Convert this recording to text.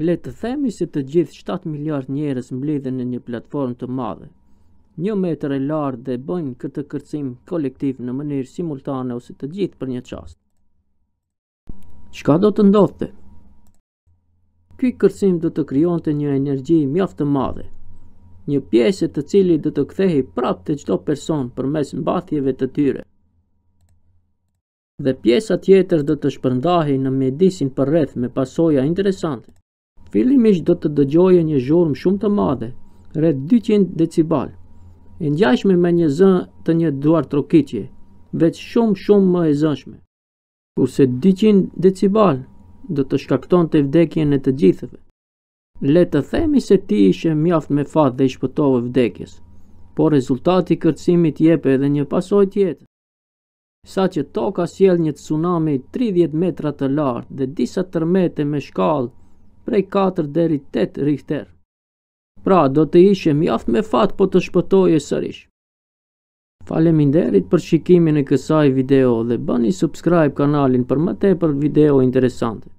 le të themi se të gjithë 7 miliard njerëz mbledhen në një platformë të madhe. Një metër e lartë dhe bëjmë këtë kërcim kolektiv në mënyrë simultane ose të gjithë për një çast. Çka do të ndodhte? Ky kërcim do të krijonte një energji mjaft të madhe. Një pjesë të cili do të kthehej prapë te çdo person përmes mbathjeve të tyre. Dhe pjesa tjetër do të shpërndahej në mjedisin përreth me pasoja interesante fillimisht do të dëgjoje një zhurmë shumë të madhe, rrët 200 decibel, e me një zën të një duar trokitje, veç shumë shumë më e zënshme. Kurse 200 decibel do të shkakton të vdekjen e të gjithëve. Le të themi se ti ishe mjaft me fat dhe ishpëtove vdekjes, por rezultati kërcimit jepe edhe një pasoj tjetë. Sa që toka sjell një tsunami 30 metra të lartë dhe disa tërmete me shkallë prej 4 deri 8 Richter. Pra, do të ishe mjaft me fat po të shpëtoj e sërish. Faleminderit për shikimin e kësaj video dhe bëni subscribe kanalin për më tepër video interesante.